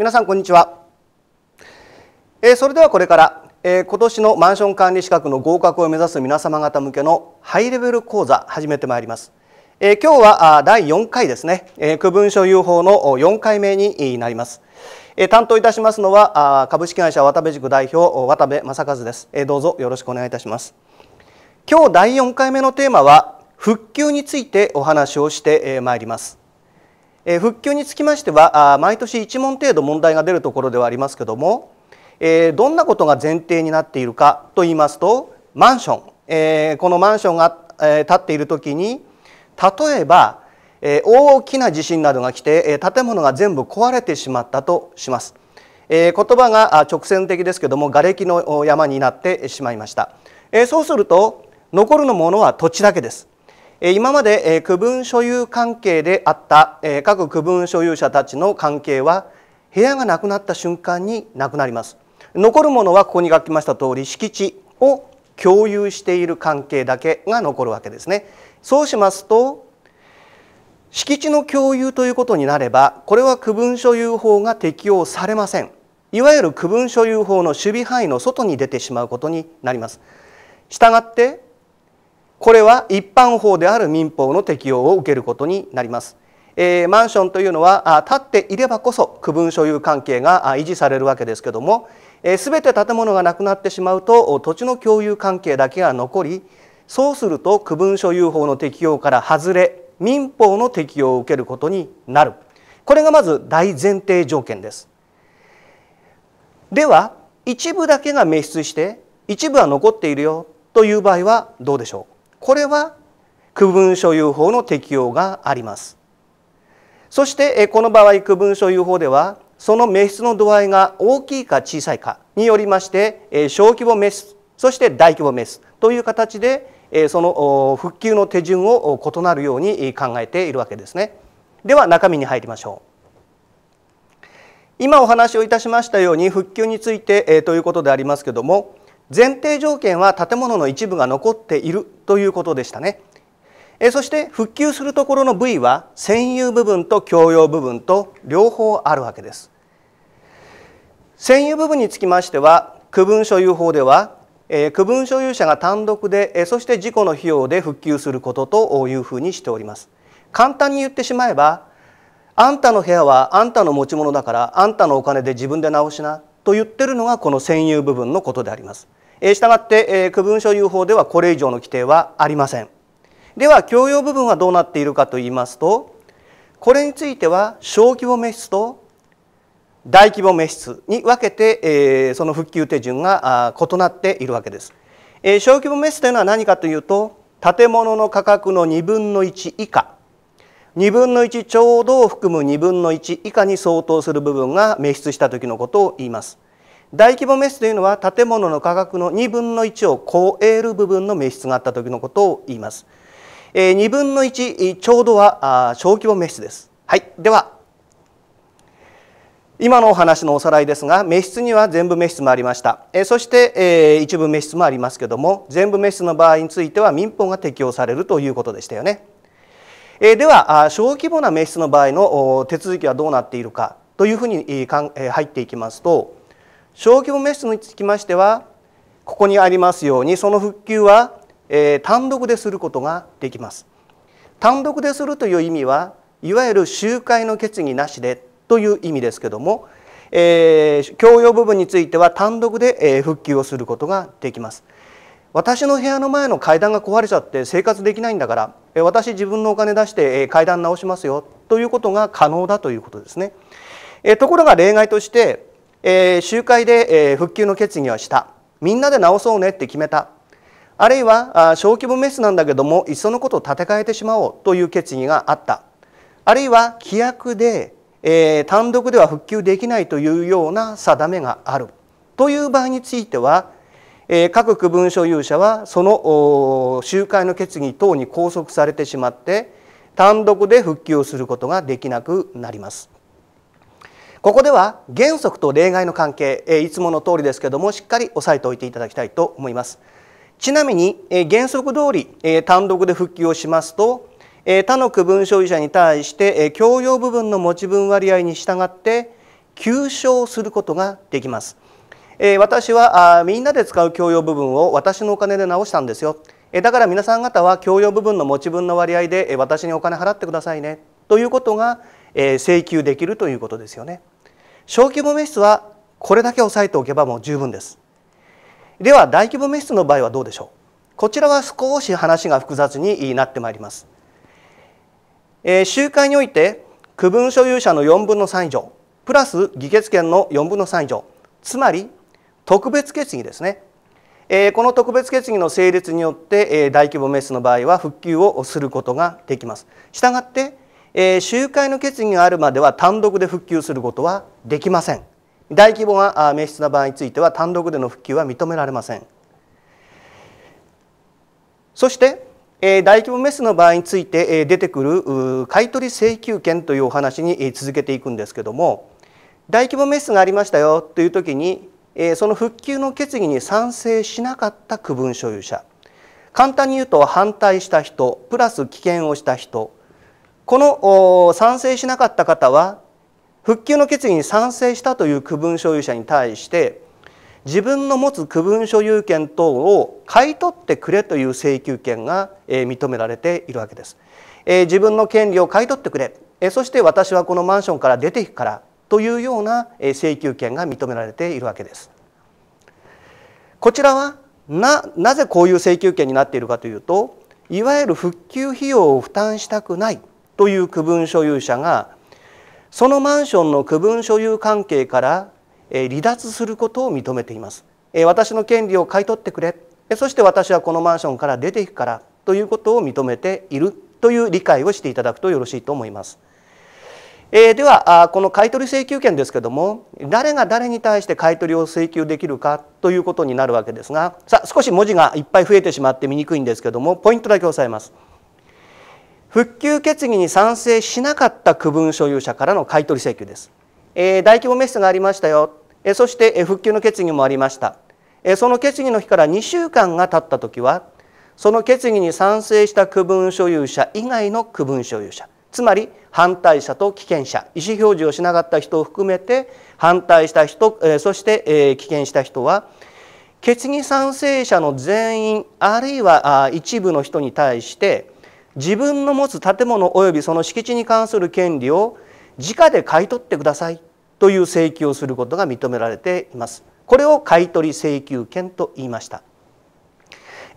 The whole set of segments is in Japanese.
皆さんこんにちは、えー、それではこれから、えー、今年のマンション管理資格の合格を目指す皆様方向けのハイレベル講座始めてまいります、えー、今日はあ第4回ですね、え区分所有法の4回目になりますえ担当いたしますのはあ株式会社渡部塾代表渡部正和ですえどうぞよろしくお願いいたします今日第4回目のテーマは復旧についてお話をしてまいりますえ復旧につきましては毎年1問程度問題が出るところではありますけども、えどんなことが前提になっているかと言いますとマンション、えこのマンションが、え建っている時に例えば、え大きな地震などが来て、え建物が全部壊れてしまったとします。え言葉が直線的ですけども瓦礫の山になってしまいました、えそうすると残るのものは土地だけです今まで区分所有関係であった各区分所有者たちの関係は部屋がなくなった瞬間になくなります残るものはここに書きました通り敷地を共有している関係だけが残るわけですねそうしますと敷地の共有ということになればこれは区分所有法が適用されませんいわゆる区分所有法の守備範囲の外に出てしまうことになりますしたがってこれは一般法である民法の適用を受けることになります。えー、マンションというのは建っていればこそ区分所有関係が維持されるわけですけども、えー、全て建物がなくなってしまうと土地の共有関係だけが残りそうすると区分所有法の適用から外れ民法の適用を受けることになるこれがまず大前提条件です。では一部だけが滅失して一部は残っているよという場合はどうでしょうこれは区分所有法の適用がありますそしてこの場合区分所有法ではその滅失の度合いが大きいか小さいかによりまして小規模滅失そして大規模滅失という形でその復旧の手順を異なるように考えているわけですね。では中身に入りましょう。今お話をいたしましたように復旧について、えということでありますけれども前提条件は建物の一部が残っているということでしたねえそして復旧するところの部位は専有部分と共用部分と両方あるわけです専有部分につきましては区分所有法では、え区分所有者が単独で、えそして事故の費用で復旧することというふうにしております簡単に言ってしまえばあんたの部屋はあんたの持ち物だからあんたのお金で自分で直しなと言ってるのがこの専有部分のことでありますえー、したがって、えー、区分所有法ではこれ以上の規定はありませんでは共用部分はどうなっているかといいますとこれについては小規模滅失と大規模滅失に分けて、えー、その復旧手順があ異なっているわけです、えー、小規模滅失というのは何かというと建物の価格の2分の1以下2分の1ちょうどを含む2分の1以下に相当する部分が滅失した時のことを言います。大規模滅失というのは建物の価格の2分の1を超える部分の滅失があった時のことを言います、えー、2分の1ちょうどは小規模滅失ですはいでは今のお話のおさらいですが滅失には全部滅失もありました、えー、そして、えー、一部滅失もありますけども全部滅失の場合については民法が適用されるということでしたよね、えー、では小規模な滅失の場合の手続きはどうなっているかというふうに入っていきますと小規模メッにつきましてはここにありますようにその復旧は、えー、単独ですることができます単独でするという意味はいわゆる集会の決議なしでという意味ですけども、えー、共用部分については単独で、えー、復旧をすることができます私の部屋の前の階段が壊れちゃって生活できないんだから私自分のお金出して階段直しますよということが可能だということですね。ところが例外としてえー、集会で、えー、復旧の決議はしたみんなで直そうねって決めたあるいはあ小規模メスなんだけどもいっそのことを建て替えてしまおうという決議があったあるいは規約で、えー、単独では復旧できないというような定めがあるという場合については、えー、各区分所有者はその集会の決議等に拘束されてしまって単独で復旧をすることができなくなります。ここでは原則と例外の関係、えいつもの通りですけどもしっかり押さえておいていただきたいと思いますちなみに、え原則通り、え単独で復帰をしますと、え他の区分所有者に対して、え共用部分の持ち分割合に従って求償することができますえ私はあみんなで使う共用部分を私のお金で直したんですよ、えだから皆さん方は共用部分の持ち分の割合で、え私にお金払ってくださいねということが、え請求できるということですよね。小規模滅出はこれだけ押さえておけばもう十分です。では大規模滅出の場合はどうでしょうこちらは少し話が複雑になってまいります。え集会において区分所有者の4分の3以上プラス議決権の4分の3以上つまり特別決議ですね、えこの特別決議の成立によって、え大規模メスの場合は復旧をすることができます。したがってえー、集会の決議があるまでは単独で復旧することはできません大規模な滅失な場合については単独での復旧は認められませんそして、えー、大規模メスの場合について、えー、出てくる買取請求権というお話に、えー、続けていくんですけども大規模メスがありましたよという時に、えー、その復旧の決議に賛成しなかった区分所有者簡単に言うと反対した人プラス棄権をした人この賛成しなかった方は復旧の決議に賛成したという区分所有者に対して自分の持つ区分所有権等を買い取ってくれという請求権が認められているわけです。自分の権利を買い取ってくれそして私はこのマンションから出ていくからというような請求権が認められているわけです。こちらはななぜこういう請求権になっているかというといわゆる復旧費用を負担したくないという区分所有者がそのマンションの区分所有関係から離脱することを認めています私の権利を買い取ってくれそして私はこのマンションから出ていくからということを認めているという理解をしていただくとよろしいと思いますえではこの買取請求権ですけども誰が誰に対して買取を請求できるかということになるわけですがさあ少し文字がいっぱい増えてしまって見にくいんですけどもポイントだけ押さえます。復旧決議に賛成しなかった区分所有者からの買取請求です、えー、大規模メッセがありましたよ、えそして、え復旧の決議もありました、えその決議の日から2週間が経った時はその決議に賛成した区分所有者以外の区分所有者つまり反対者と棄権者意思表示をしなかった人を含めて反対した人、えそして、えー、棄権した人は決議賛成者の全員あるいは一部の人に対して自分の持つ建物及びその敷地に関する権利を直で買い取ってくださいという請求をすることが認められていますこれを買取請求権と言いました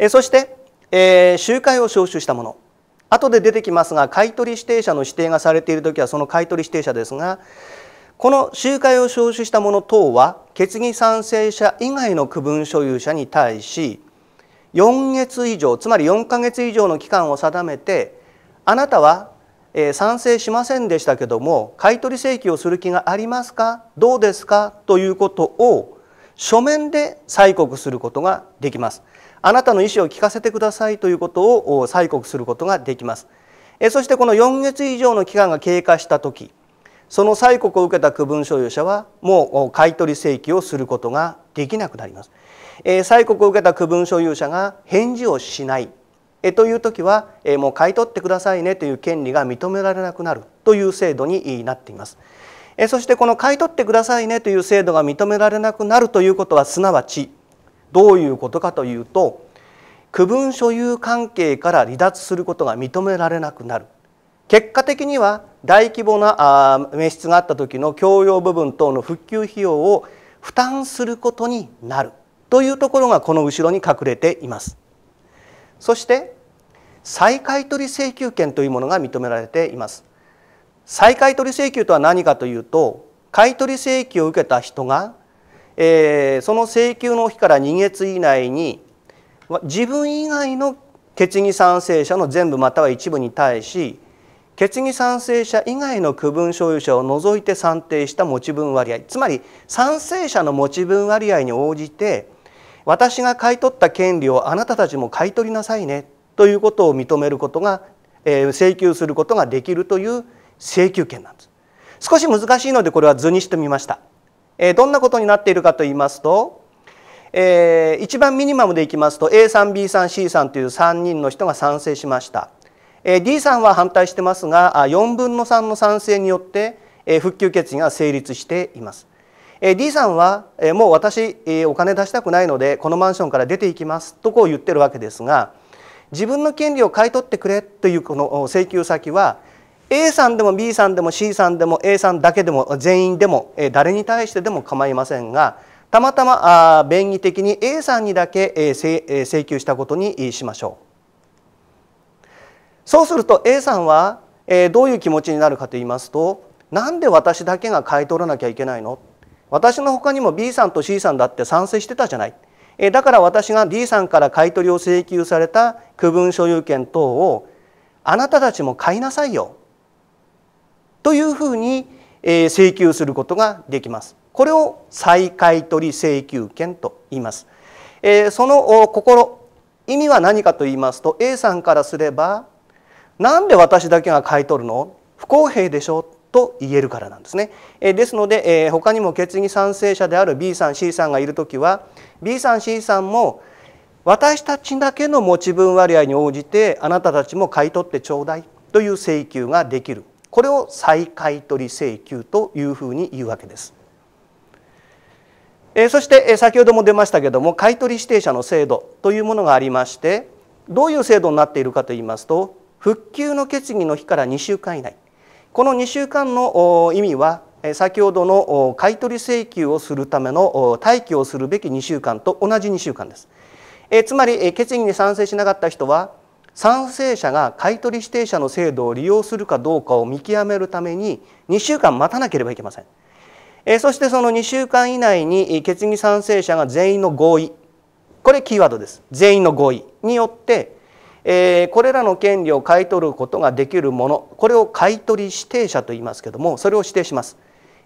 えそして、えー、集会を招集したもの後で出てきますが買取指定者の指定がされている時はその買取指定者ですがこの集会を招集したもの等は決議賛成者以外の区分所有者に対し4月以上つまり4か月以上の期間を定めてあなたは賛成しませんでしたけども買取請求をする気がありますかどうですかということを書面で催告することができます。あなたの意思を聞かせてくださいということを催告することができます。そしてこの4月以上の期間が経過した時その催告を受けた区分所有者はもう買取請求をすることができなくなります。え債国を受けた区分所有者が返事をしない、えという時は、えもう買い取ってくださいねという権利が認められなくなるという制度になっています。えそしてこの買い取ってくださいねという制度が認められなくなるということはすなわちどういうことかというと区分所有関係から離脱することが認められなくなる結果的には大規模な滅失があった時の共用部分等の復旧費用を負担することになるというところがこの後ろに隠れています。そして再買取請求権というものが認められています。再買取請求とは何かというと買取請求を受けた人が、えー、その請求の日から2月以内に自分以外の決議賛成者の全部または一部に対し決議賛成者以外の区分所有者を除いて算定した持ち分割合つまり賛成者の持ち分割合に応じて私が買い取った権利をあなたたちも買い取りなさいねということを認めることが、えー、請求することができるという請求権なんです少し難しいのでこれは図にしてみました、えー、どんなことになっているかと言いますと、えー、一番ミニマムでいきますと A さん B さん C さんという3人の人が賛成しましたえ D さんは反対してますが4分の3の賛成によって復旧決議が成立しています D さんはもう私お金出したくないのでこのマンションから出ていきますとこう言ってるわけですが自分の権利を買い取ってくれというこの請求先は A さんでも B さんでも C さんでも A さんだけでも全員でも誰に対してでも構いませんがたまたま便宜的に A さんにだけ請求したことにしましょう。そうすると A さんは、えどういう気持ちになるかと言いますとなんで私だけが買い取らなきゃいけないの私の他にも B さんと C さんだって賛成してたじゃない、えだから私が D さんから買い取りを請求された区分所有権等をあなたたちも買いなさいよというふうに、え請求することができます。これを再買取請求権と言います。えその心意味は何かと言いますと A さんからすればなんで私だけが買い取るの不公平でしょと言えるからなんですね。えですので、え他にも決議賛成者である B さん C さんがいる時は B さん C さんも私たちだけの持ち分割合に応じてあなたたちも買い取ってちょうだいという請求ができるこれを再買取請求というふうに言うわけです。そして先ほども出ましたけども買取指定者の制度というものがありましてどういう制度になっているかといいますと復旧の決議の日から2週間以内この2週間の意味は先ほどの買取請求をするための待機をするべき2週間と同じ2週間ですえつまり決議に賛成しなかった人は賛成者が買取指定者の制度を利用するかどうかを見極めるために2週間待たなければいけませんえそしてその2週間以内に決議賛成者が全員の合意これキーワードです全員の合意によってえー、これらの権利を買い取ることができるものこれを買取指定者と言いますけどもそれを指定します、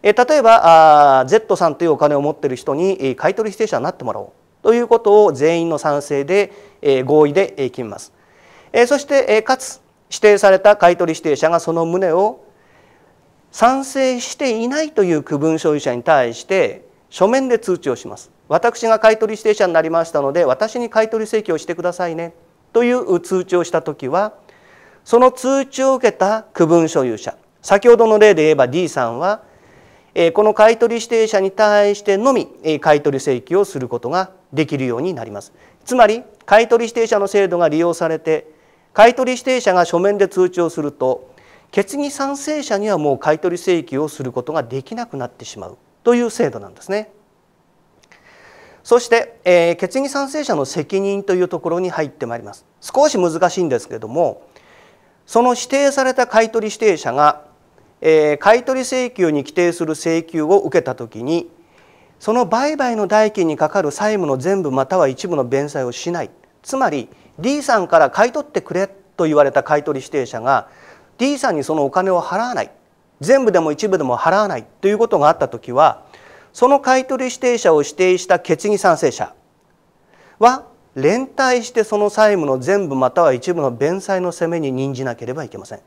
えー、例えばあ Z さんというお金を持っている人に買取指定者になってもらおうということを全員の賛成で、えー、合意で決めます、えー、そして、えー、かつ指定された買取指定者がその旨を賛成していないという区分所有者に対して書面で通知をします私が買取指定者になりましたので私に買取請求をしてくださいねという通知をした時はその通知を受けた区分所有者先ほどの例で言えば D さんはこの買取指定者に対してのみ買取請求をすることができるようになりますつまり買取指定者の制度が利用されて買取指定者が書面で通知をすると決議賛成者にはもう買取請求をすることができなくなってしまうという制度なんですね。そして、えー、決議賛成者の責任というところに入ってまいります少し難しいんですけれどもその指定された買取指定者が、えー、買取請求に規定する請求を受けた時にその売買の代金にかかる債務の全部または一部の弁済をしないつまり D さんから買い取ってくれと言われた買取指定者が D さんにそのお金を払わない全部でも一部でも払わないということがあった時はその買取指定者を指定した決議賛成者は連帯してその債務の全部または一部の弁済の責めに任じなければいけません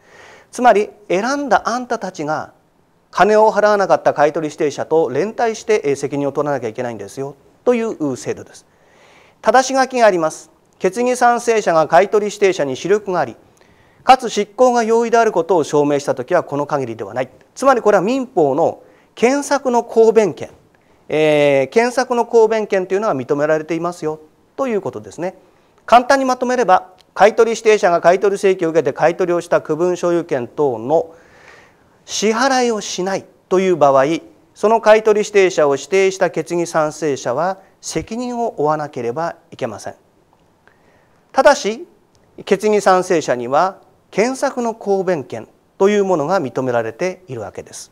つまり選んだあんたたちが金を払わなかった買取指定者と連帯して責任を取らなきゃいけないんですよという制度ですたし書きがあります決議賛成者が買取指定者に視力がありかつ執行が容易であることを証明した時はこの限りではないつまりこれは民法の検索の公弁権えー、検索の公弁権というのは認められていますよということですね。簡単にまとめれば買取指定者が買取請求を受けて買取をした区分所有権等の支払いをしないという場合その買取指定者を指定した決議賛成者は責任を負わなければいけませんただし決議賛成者には検索の公弁権というものが認められているわけです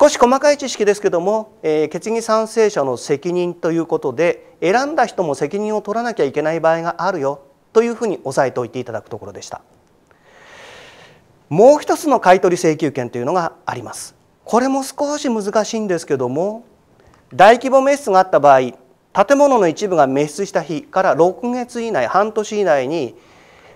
少し細かい知識ですけども、えー、決議賛成者の責任ということで選んだ人も責任を取らなきゃいけない場合があるよというふうに押さえておいていただくところでしたもう一つの買取請求権というのがありますこれも少し難しいんですけども大規模滅出があった場合建物の一部が滅出した日から6月以内半年以内に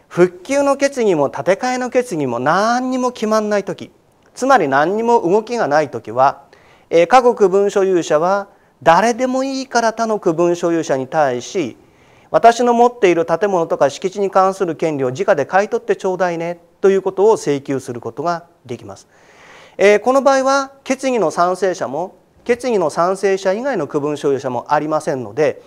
復旧の決議も建て替えの決議も何にも決まんない時つまり何にも動きがない時は、え過去区分所有者は誰でもいいから他の区分所有者に対し私の持っている建物とか敷地に関する権利を直で買い取ってちょうだいねということを請求することができます。えこの場合は決議の賛成者も決議の賛成者以外の区分所有者もありませんので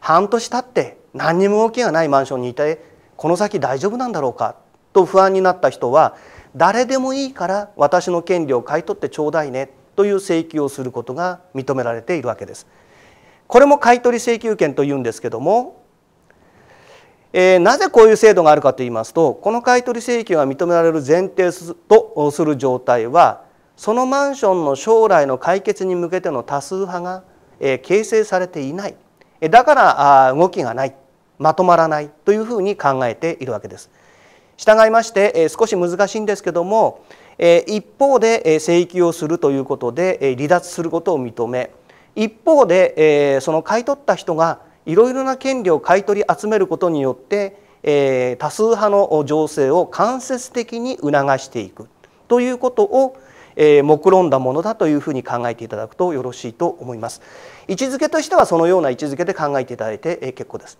半年経って何にも動きがないマンションにいてこの先大丈夫なんだろうかと不安になった人は誰でもいいから私の権利を買い取ってちょうだいねという請求をすることが認められているわけです。これも買取請求権というんですけども、えー、なぜこういう制度があるかといいますとこの買取請求が認められる前提とする状態はそのマンションの将来の解決に向けての多数派が、え形成されていないだからあ動きがないまとまらないというふうに考えているわけです。従いまして、え少し難しいんですけども、え一方で、え請求をするということで、え離脱することを認め一方で、えその買い取った人がいろいろな権利を買い取り集めることによって、え多数派の情勢を間接的に促していくということをえ目論んだものだというふうに考えていただくとよろしいと思います。位置づけとしてはそのような位置づけで考えていただいて、え結構です。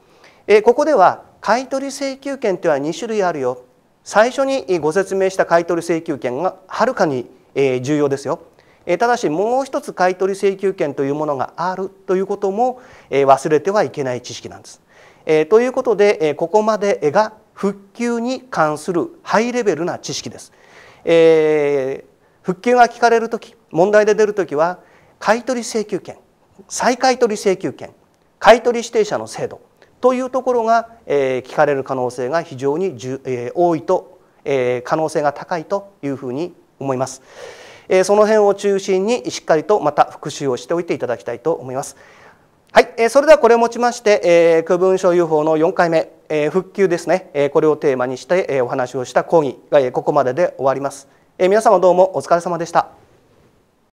えここでは買取請求権というのは2種類あるよ。最初にご説明した買取請求権がはるかに重要ですよただしもう一つ買取請求権というものがあるということも忘れてはいけない知識なんです。ということでここまでが復旧に関するハイレベルな知識です。復旧が聞かれる時問題で出る時は買取請求権再買取請求権買取指定者の制度というところが、え聞かれる可能性が非常にじゅ、え多いと、え可能性が高いというふうに思います、えその辺を中心にしっかりとまた復習をしておいていただきたいと思いますはい、えそれではこれをもちまして、え区分所有法の4回目、え復旧ですね、えこれをテーマにして、えお話をした講義が、えここまでで終わります、え皆様どうもお疲れ様でした